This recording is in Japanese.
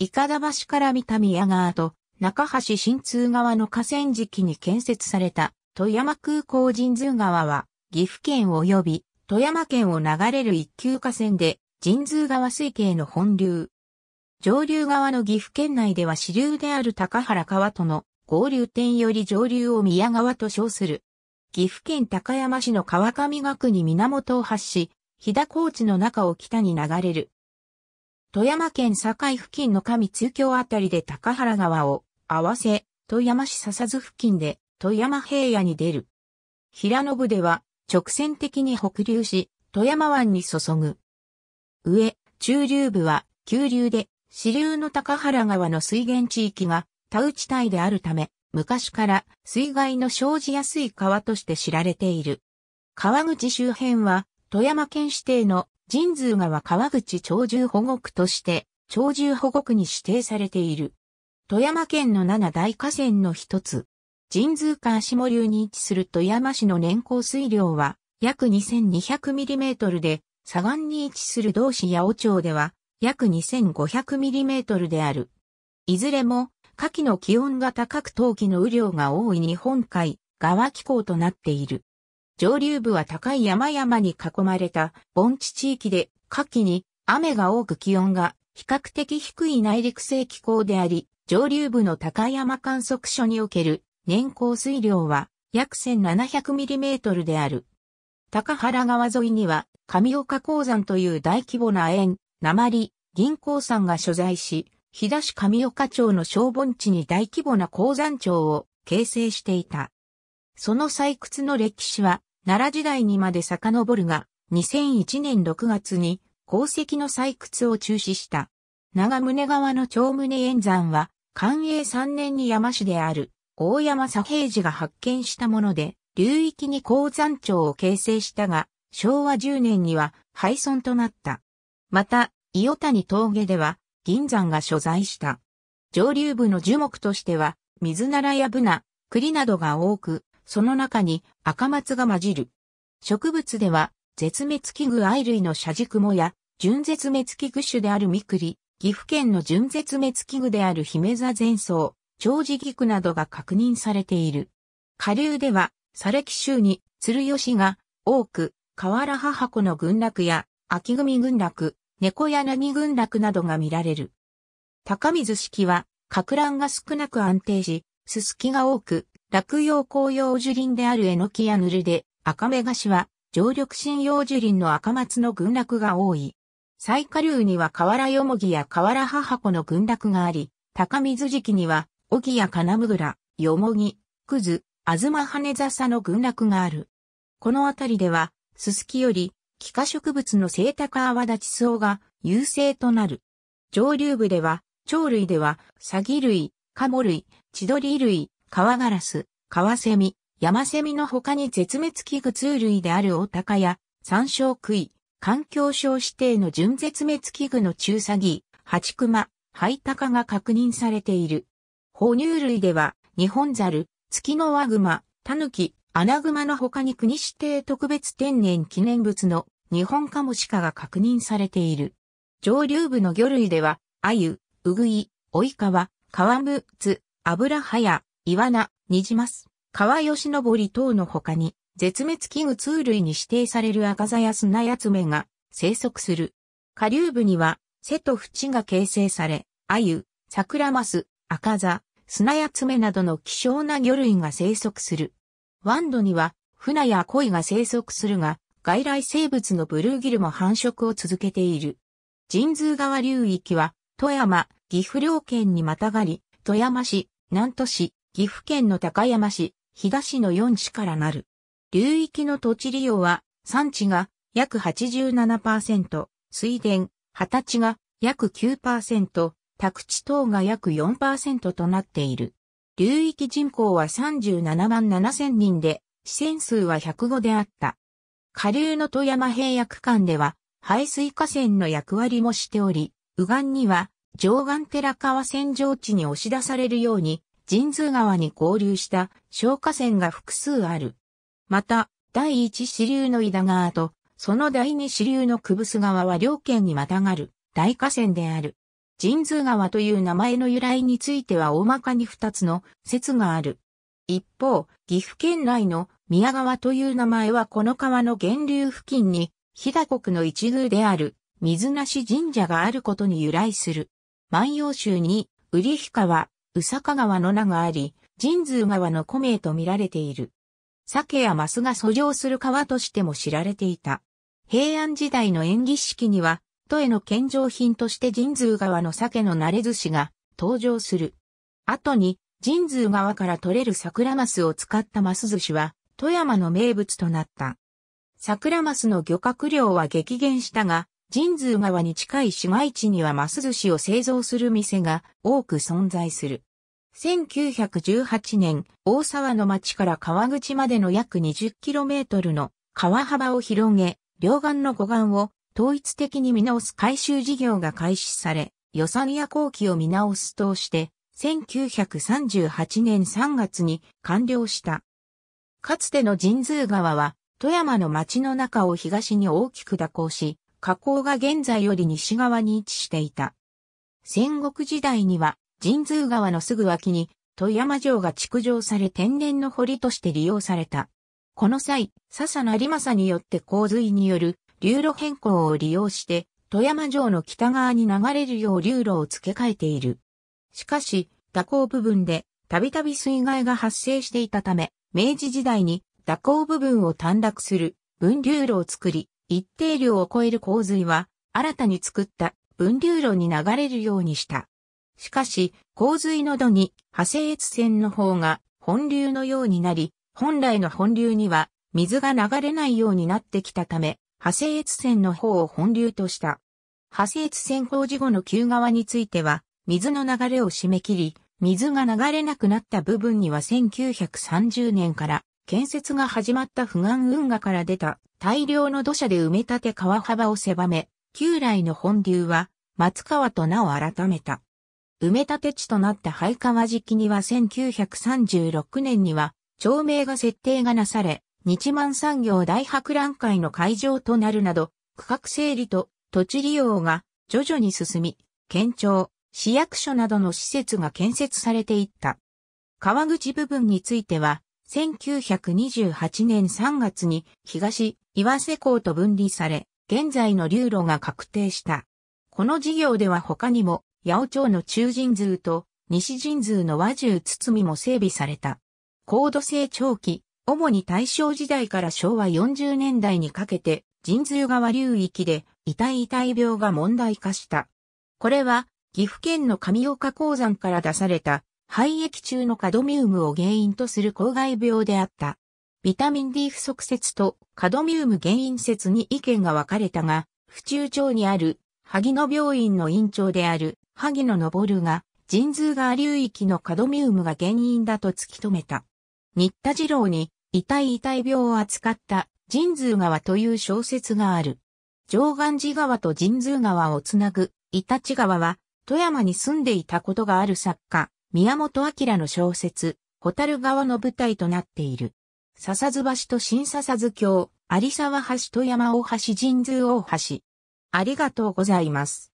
伊かだ橋から見た宮川と中橋新通川の河川敷に建設された富山空港神通川は岐阜県及び富山県を流れる一級河川で神通川水系の本流。上流側の岐阜県内では支流である高原川との合流点より上流を宮川と称する。岐阜県高山市の川上学に源を発し、飛騨高地の中を北に流れる富山県境付近の上通京あたりで高原川を合わせ、富山市笹津付近で富山平野に出る。平野部では直線的に北流し、富山湾に注ぐ。上、中流部は急流で、支流の高原川の水源地域が田内帯であるため、昔から水害の生じやすい川として知られている。川口周辺は富山県指定の神通川川口鳥獣保護区として、鳥獣保護区に指定されている。富山県の七大河川の一つ、神通川下流に位置する富山市の年降水量は約 2200mm で、左岸に位置する同市八尾町では約 2500mm である。いずれも、夏季の気温が高く冬季の雨量が多い日本海、川気候となっている。上流部は高い山々に囲まれた盆地地域で、夏季に雨が多く気温が比較的低い内陸性気候であり、上流部の高山観測所における年降水量は約 1700mm である。高原川沿いには上岡鉱山という大規模な円、鉛、銀鉱山が所在し、日田市上岡町の小盆地に大規模な鉱山町を形成していた。その採掘の歴史は、奈良時代にまで遡るが、2001年6月に鉱石の採掘を中止した。長宗川の長宗円山は、寛永3年に山市である大山左平次が発見したもので、流域に鉱山町を形成したが、昭和10年には廃村となった。また、伊予谷峠では銀山が所在した。上流部の樹木としては、水ならやブナ、栗などが多く、その中に赤松が混じる。植物では、絶滅危惧愛類のシャジクモや、純絶滅危惧種であるミクリ、岐阜県の純絶滅危惧であるヒメザ奏、ンソウ、長寿菊などが確認されている。下流では、サレキ州に、鶴吉が、多く、河原母子の群落や、秋組群落、猫柳群落などが見られる。高水式は、格乱が少なく安定し、すすきが多く、落葉紅葉樹林であるエノキやヌルで、赤目菓子は、常緑針葉樹林の赤松の群落が多い。最下流には河原よもぎや河原母子の群落があり、高水時期には、小木や金むぐら、よもぎ、くず、あずま羽ザサの群落がある。この辺りでは、すすきより、気化植物の生高泡立ちワが優勢となる。上流部では、鳥類では、サギ類、カモ類、チドリ類、川ガラス、川セミ、山セミの他に絶滅危惧通類であるオタカや、山椒イ、環境省指定の純絶滅危惧の中サギ、ハチクマ、ハイタカが確認されている。哺乳類では、ニホンザル、ツキノワグマ、タヌキ、アナグマの他に国指定特別天然記念物の日本カモシカが確認されている。上流部の魚類では、アユ、ウグイ、オイカワ、カワムツ、アブラハヤ、イワナ、ニジマス、川吉登ぼ等の他に、絶滅危惧通類に指定されるアカザヤスナヤツメが生息する。下流部には、瀬と淵が形成され、アユ、サクラマス、アカザ、スナヤツメなどの希少な魚類が生息する。湾ドには、フナやコイが生息するが、外来生物のブルーギルも繁殖を続けている。神通川流域は、富山、岐阜両県にまたがり、富山市、南都市、岐阜県の高山市、東の4市からなる。流域の土地利用は、産地が約87%、水田、畑地が約9%、宅地等が約4%となっている。流域人口は37万7000人で、支線数は105であった。下流の富山平野区間では、排水河川の役割もしており、右岸には、上岸寺川線上地に押し出されるように、神通川に合流した小河川が複数ある。また、第一支流の井田川と、その第二支流の久伏川は両県にまたがる大河川である。神通川という名前の由来については大まかに二つの説がある。一方、岐阜県内の宮川という名前はこの川の源流付近に、飛騨国の一宮である水無し神社があることに由来する。万葉集に、瓜日川、宇坂川の名があり、神通川の古名と見られている。鮭やマスが遡上する川としても知られていた。平安時代の演技式には、都への献上品として神通川の鮭の慣れ寿司が登場する。後に、神通川から取れる桜マスを使ったマス寿司は、富山の名物となった。桜マスの漁獲量は激減したが、神通川に近い市街地にはマス寿司を製造する店が多く存在する。1918年、大沢の町から川口までの約 20km の川幅を広げ、両岸の護岸を統一的に見直す改修事業が開始され、予算や工期を見直すとして、1938年3月に完了した。かつての神通川は、富山の町の中を東に大きく蛇行し、河口が現在より西側に位置していた。戦国時代には、神通川のすぐ脇に、富山城が築城され天然の堀として利用された。この際、笹成政によって洪水による流路変更を利用して、富山城の北側に流れるよう流路を付け替えている。しかし、蛇行部分で、たびたび水害が発生していたため、明治時代に蛇行部分を短絡する分流路を作り、一定量を超える洪水は、新たに作った分流路に流れるようにした。しかし、洪水の度に、派生越線の方が本流のようになり、本来の本流には水が流れないようになってきたため、派生越線の方を本流とした。派生越線工事後の旧側については、水の流れを締め切り、水が流れなくなった部分には1930年から建設が始まった不安運河から出た大量の土砂で埋め立て川幅を狭め、旧来の本流は松川と名を改めた。埋め立て地となった廃川敷には1936年には町名が設定がなされ、日満産業大博覧会の会場となるなど、区画整理と土地利用が徐々に進み、県庁、市役所などの施設が建設されていった。川口部分については、1928年3月に東岩瀬港と分離され、現在の流路が確定した。この事業では他にも、八尾町の中人通と西人通の和獣みも整備された。高度成長期、主に大正時代から昭和40年代にかけて、人通川流域で遺体遺体病が問題化した。これは、岐阜県の上岡鉱山から出された肺液中のカドミウムを原因とする公害病であった。ビタミン D 不足説とカドミウム原因説に意見が分かれたが、府中町にある萩野病院の院長である萩野昇が、神通川流域のカドミウムが原因だと突き止めた。新田次郎に、痛い痛い病を扱った神通川という小説がある。上岸寺川と神通川をつなぐ、イタチ川は、富山に住んでいたことがある作家、宮本明の小説、蛍川の舞台となっている。笹津橋と新笹津橋、有沢橋と山大橋神通大橋。ありがとうございます。